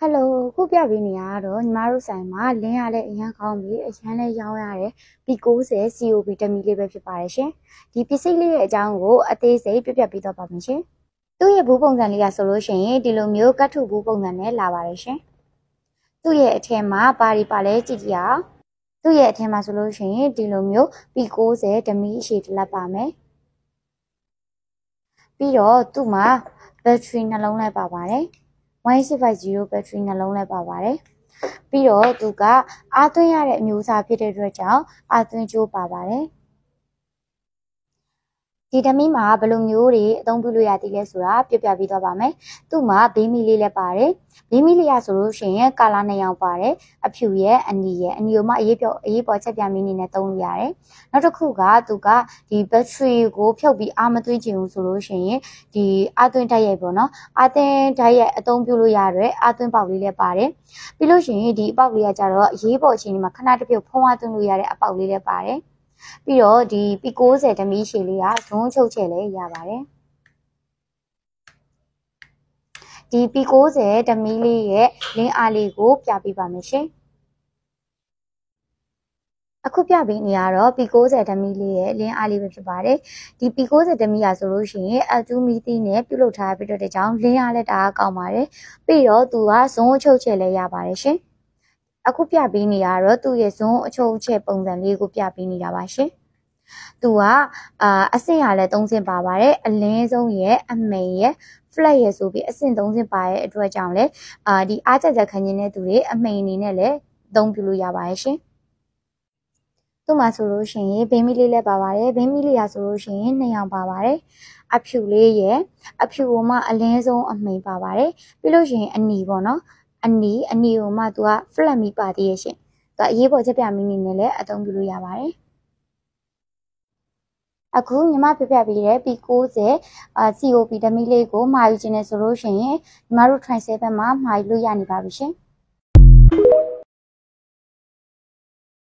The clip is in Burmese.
ဟယ်လိုခုပြပေးနေရတော့ညီမတို့ဆိုင်မှာလင်းရလည်းအရန်ကောင်းပြီအရန်လည်းရောင်းရတယ် B90 COB တမီလေးပဲဖြစ်ပါတယ်ရှင်ဒီပစ္စည်းလေးရဲ့အကြောင်းကိုအသေးစိတ်ပြပြပေးတော့ပါမယ်ရှင်သူ့ရဲ့ဘူးပုံစံလေးကဆိုလို့ရှိရင်ဒီလိုမျိုးကတ်ထုဘူးပုံစံနဲ့လာပါတယ်ရှင် သူ့ရဲ့အထက်မှာပါရီပါလဲကြည့်ကြည့်အောင်သူ့ရဲ့အထက်မှာဆိုလို့ရှိရင်ဒီလိုမျိုး B90 တမီအရှိတလက်ပါမယ်ပြီးတော့သူ့မှာ battery နှလုံးလိုက်ပါပါတယ်1850 battery နှလုံးလဲပါပါတယ်။ပြီးတော့သူကအာသွင်းရတဲ့အမျိုးအစားဖြစ်တဲ့အတွက်ကြောင့်အာသွင်းကြိုးပါပါတယ်။ဒီဓမီမှာဘယ်လိုမျိုးတွေအသုံးပြုလို့ရသည်လဲဆိုတာပြပြပြီးသွားပါမယ်။သူ့မှာဘေးမီလေးလည်းပါတယ်။ဘေးမီလေးရဆိုလို့ရှိရင်ကာလာနှစ်ယောက်ပါတယ်။အဖြူရဲ့အနီရဲ့အနီကိုမှအေးပြောအေးပေါ်ချက်ပြမီနေနဲ့သုံးလို့ရတယ်။နောက်တစ်ခုကသူကဒီ battery ကိုဖြုတ်ပြီးအာမသွင်းခြင်းဆိုလို့ရှိရင်ဒီအာသွင်းဓာတ်ရိုက်ပေါ့နော်။အာသွင်းဓာတ်ရိုက်အသုံးပြုလို့ရတဲ့အာသွင်းပေါက်လေးလည်းပါတယ်။ပြီးလို့ရှိရင်ဒီအပေါက်လေးကကြတော့အေးပေါ်အချိန်မှာခဏတစ်ပြုတ်ဖုံးအားသွင်းလို့ရတဲ့အပေါက်လေးလည်းပါတယ်။ပြီးတော့ဒီပီ60ဓမီရှည်လေးကဇွန်းချုပ်ချယ်လည်းရပါတယ်ဒီပီ60ဓမီလေးရဲ့လင်းအားလေးကိုပြပေးပါမယ်ရှင်အခုပြပေးနေရတော့ P60 ဓမီလေးရဲ့လင်းအားလေးပဲဖြစ်ပါတယ်။ဒီ P60 ဓမီရဆိုလို့ရှိရင် L2 မီသီးနဲ့ပြုတ်လုထားပြီးတော့တကြောင်လင်းအားလည်းတအားကောင်းပါတယ်။ပြီးတော့သူကဇွန်းချုပ်ချယ်လည်းရပါတယ်ရှင်။အခုပြပေးနေတာကတော့သူ့ရဲ့ဇွန်အချုပ်အချက်ပုံစံလေးကိုပြပေးနေတာပါရှင်။သူကအာအဆင့်ရလဲ၃ဆင့်ပါပါတယ်။အလင်းဆုံးရဲ့အမိန်ရဲ့ flat ရဲ့ဆိုပြီးအဆင့်၃ဆင့်ပါရဲ့အတွက်ကြောင့်လဲအာဒီအားကြကြခံနေတဲ့သူတွေအမိန်အနေနဲ့လဲအသုံးပြုလို့ရပါတယ်ရှင်။သူ့မှာဆိုလို့ရှိရင်ဘင်းမီလေးလည်းပါပါတယ်ဘင်းမီလေးရာဆိုလို့ရှိရင်နှစ်ယောက်ပါပါတယ်အဖြူလေးရယ်အဖြူကမှအလင်းဆုံးအမိန်ပါပါတယ်ပြီးလို့ရှိရင်အနီပေါ့နော်အနီအနီကိုမှသူက flat မီပါသေးရဲ့ရှင်သူကအရေးပေါ်ချက်ပြမီနီနဲ့လည်းအသုံးပြုလို့ရပါတယ်အခုညီမပြပြပေးတဲ့ P90 အာ COP ဓမီလေးကိုမှာယူခြင်းနဲ့ဆိုလို့ရှိရင်ညီမတို့ transfer ဘက်မှာမှာယူလို့ရနေပါပြီရှင်။